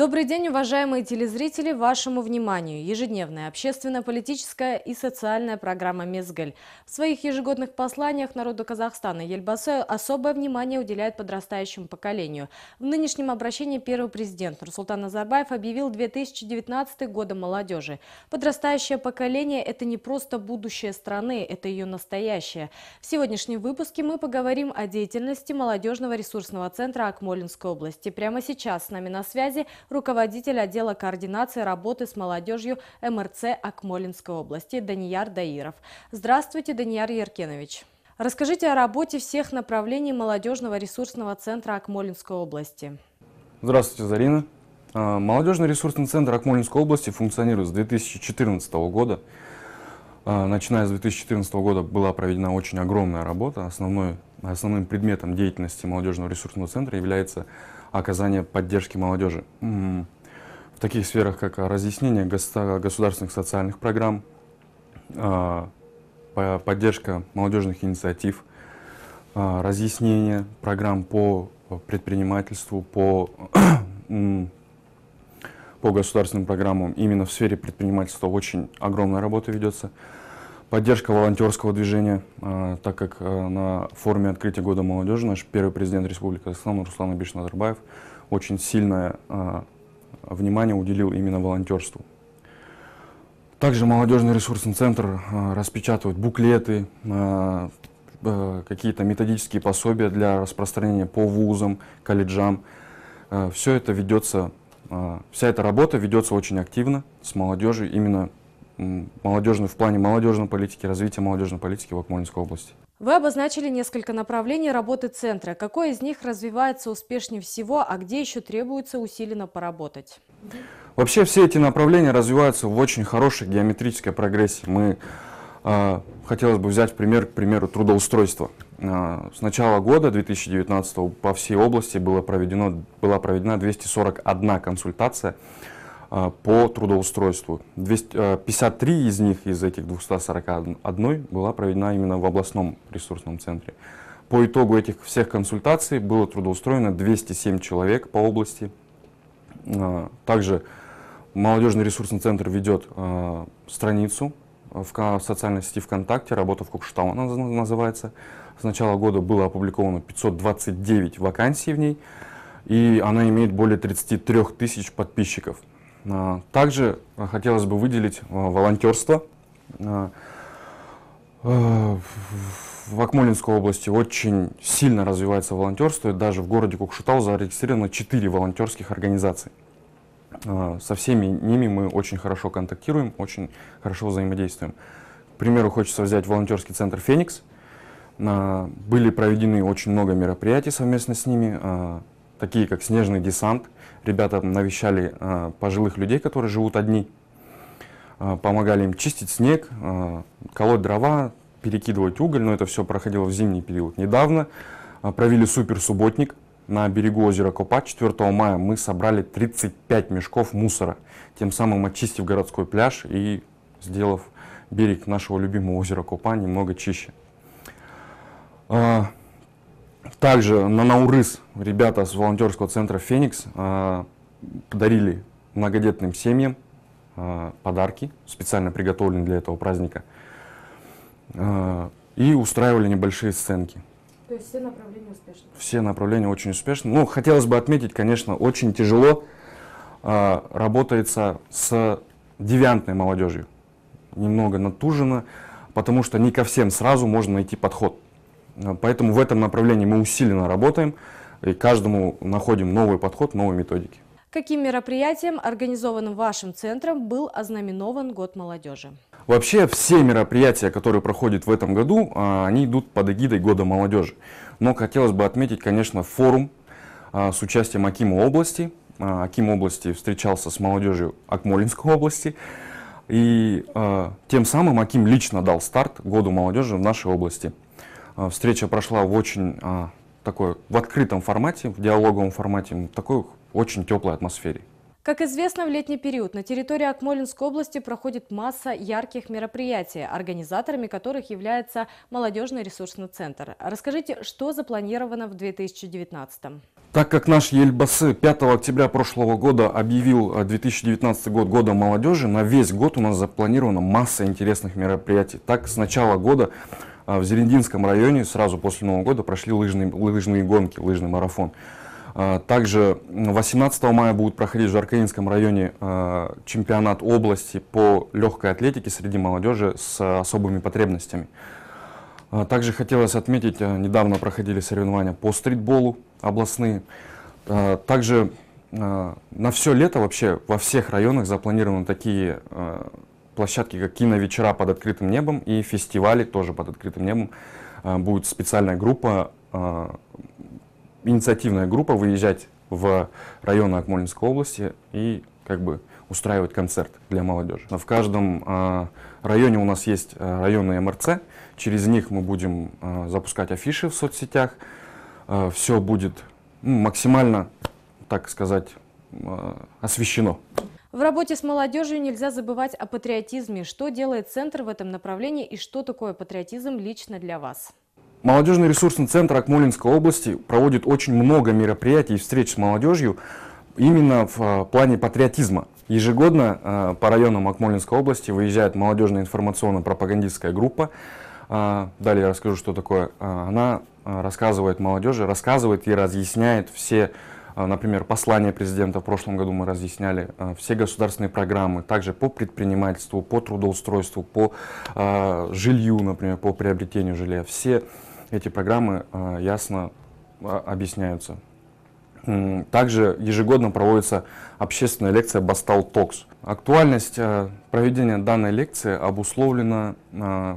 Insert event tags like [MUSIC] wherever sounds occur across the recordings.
Добрый день, уважаемые телезрители! Вашему вниманию ежедневная общественно-политическая и социальная программа «Мезгель». В своих ежегодных посланиях народу Казахстана Ельбасы особое внимание уделяет подрастающему поколению. В нынешнем обращении первый президент Нурсултан Назарбаев объявил 2019 годом молодежи. Подрастающее поколение – это не просто будущее страны, это ее настоящее. В сегодняшнем выпуске мы поговорим о деятельности молодежного ресурсного центра Акмолинской области. Прямо сейчас с нами на связи руководитель отдела координации работы с молодежью МРЦ Акмолинской области Данияр Даиров. Здравствуйте, Данияр Яркенович. Расскажите о работе всех направлений молодежного ресурсного центра Акмолинской области. Здравствуйте, Зарина. А, молодежный ресурсный центр Акмолинской области функционирует с 2014 года. А, начиная с 2014 года была проведена очень огромная работа. Основной, основным предметом деятельности молодежного ресурсного центра является оказания поддержки молодежи. В таких сферах, как разъяснение государственных социальных программ, а, поддержка молодежных инициатив, а, разъяснение программ по предпринимательству, по, [CLEARS THROAT] по государственным программам. Именно в сфере предпринимательства очень огромная работа ведется. Поддержка волонтерского движения, э, так как э, на форуме открытия Года молодежи наш первый президент Республики Казахстан Руслан Абиш Назарбаев очень сильное э, внимание уделил именно волонтерству. Также молодежный ресурсный центр распечатывает буклеты, какие-то методические пособия для распространения по вузам, колледжам. Все это ведется, вся эта работа ведется очень активно с молодежью именно молодежной, в плане молодежной политики, развития молодежной политики в Акмолинской области. Вы обозначили несколько направлений работы центра. Какое из них развивается успешнее всего, а где еще требуется усиленно поработать? Вообще все эти направления развиваются в очень хорошей геометрической прогрессии. Мы э, хотелось бы взять пример, к примеру, трудоустройства. Э, с начала года 2019 по всей области было проведено, была проведена 241 консультация а, по трудоустройству. 253 а, из них, из этих 241, была проведена именно в областном ресурсном центре. По итогу этих всех консультаций было трудоустроено 207 человек по области. А, также молодежный ресурсный центр ведет страницу в социальной сети ВКонтакте, работа в Кукштау она называется. С начала года было опубликовано 529 вакансий в ней, и она имеет более 33 тысяч подписчиков. А, также а, хотелось бы выделить а, волонтерство. В Акмолинской области очень сильно развивается волонтерство, и даже в городе Кукшетау зарегистрировано 4 волонтерских организации. Со всеми ними мы очень хорошо контактируем, очень хорошо взаимодействуем. К примеру, хочется взять волонтерский центр «Феникс». Были проведены очень много мероприятий совместно с ними, такие как «Снежный десант», ребята навещали э, пожилых людей, которые живут одни, э, помогали им чистить снег, э, колоть дрова, перекидывать уголь, но это все проходило в зимний период. Недавно провели суперсубботник на берегу озера Копа. 4 мая мы собрали 35 мешков мусора, тем самым очистив городской пляж и сделав берег нашего любимого озера Копа немного чище. Также на Наурыз ребята с волонтерского центра «Феникс» а, подарили многодетным семьям а, подарки, специально приготовленные для этого праздника, а, и устраивали небольшие сценки. То есть все направления успешны? Все направления очень успешны. Ну, хотелось бы отметить, конечно, очень тяжело работается с девиантной молодежью. Немного натужено, потому что не ко всем сразу можно найти подход. Э, поэтому в этом направлении мы усиленно работаем и каждому находим новый подход, новые методики. Каким мероприятием, организованным вашим центром, был ознаменован Год молодежи? Вообще все мероприятия, которые проходят в этом году, э, они идут под эгидой Года молодежи. Но хотелось бы отметить, конечно, форум э, с участием Акима области. Аким области встречался с молодежью Акмолинской области. И тем самым Аким лично дал старт Году молодежи в нашей области. А, встреча прошла в очень а, такой, в открытом формате, в диалоговом формате, в такой очень теплой атмосфере. Как известно, в летний период на территории Акмолинской области проходит масса ярких мероприятий, организаторами которых является Молодежный ресурсный центр. Расскажите, что запланировано в 2019 -м? Так как наш Ельбасы 5 октября прошлого года объявил 2019 а, год годом молодежи, на весь год у нас запланирована масса интересных мероприятий. Так, с начала года а в Зелендинском районе сразу после Нового года прошли лыжные, лыжные гонки, лыжный марафон. А, также 18 мая будет проходить в Жаркаинском районе а, чемпионат области по легкой атлетике среди молодежи с особыми потребностями. Также хотелось отметить, недавно проходили соревнования по стритболу областные. Также на все лето вообще во всех районах запланированы такие площадки, как киновечера под открытым небом и фестивали тоже под открытым небом. А, будет специальная группа, а, инициативная группа выезжать в районы Акмолинской области и как бы устраивать концерт для молодежи. В каждом а, районе у нас есть районные МРЦ, через них мы будем запускать афиши в соцсетях. все будет ну, максимально, так сказать, освещено. В работе с молодежью нельзя забывать о патриотизме. Что делает Центр в этом направлении и что такое патриотизм лично для вас? Молодежный ресурсный центр Акмолинской области проводит очень много мероприятий и встреч с молодежью именно в э, плане патриотизма. Ежегодно э, по районам Акмолинской области выезжает молодежная информационно-пропагандистская группа. Э, далее я расскажу, что такое. Она рассказывает молодежи, рассказывает и разъясняет все а, например, послание президента в прошлом году мы разъясняли, а, все государственные программы, также по предпринимательству, по трудоустройству, по а, жилью, например, по приобретению жилья. Все эти программы ясно объясняются. Также ежегодно проводится общественная лекция «Бастал Токс». Актуальность проведения данной лекции обусловлена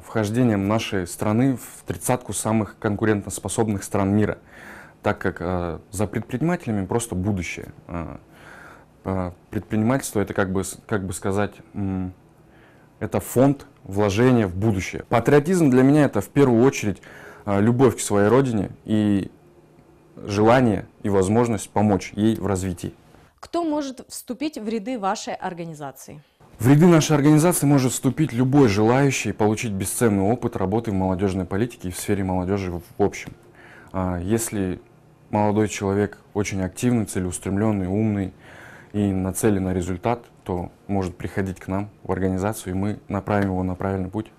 вхождением нашей страны в тридцатку самых конкурентоспособных стран мира – так как э, за предпринимателями просто будущее. Э, э предпринимательство это как бы, как бы сказать, э, это фонд вложения в будущее. Патриотизм для меня это в первую очередь э, любовь к своей родине и желание и возможность помочь ей в развитии. Кто может вступить в ряды вашей организации? В ряды нашей организации может вступить любой желающий получить бесценный опыт работы в молодежной политике и в сфере молодежи в общем. Э, если молодой человек очень активный, целеустремленный, умный и нацелен на результат, то может приходить к нам в организацию, и мы направим его на правильный путь.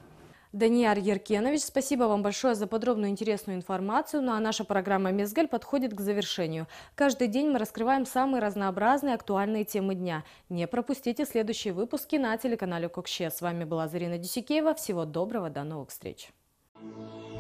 Даниар Еркенович, спасибо вам большое за подробную интересную информацию. Ну а наша программа «Мезгаль» подходит к завершению. Каждый день мы раскрываем самые разнообразные актуальные темы дня. Не пропустите следующие выпуски на телеканале Кокше. С вами была Зарина Дюсикеева. Всего доброго, до новых встреч. Thank you.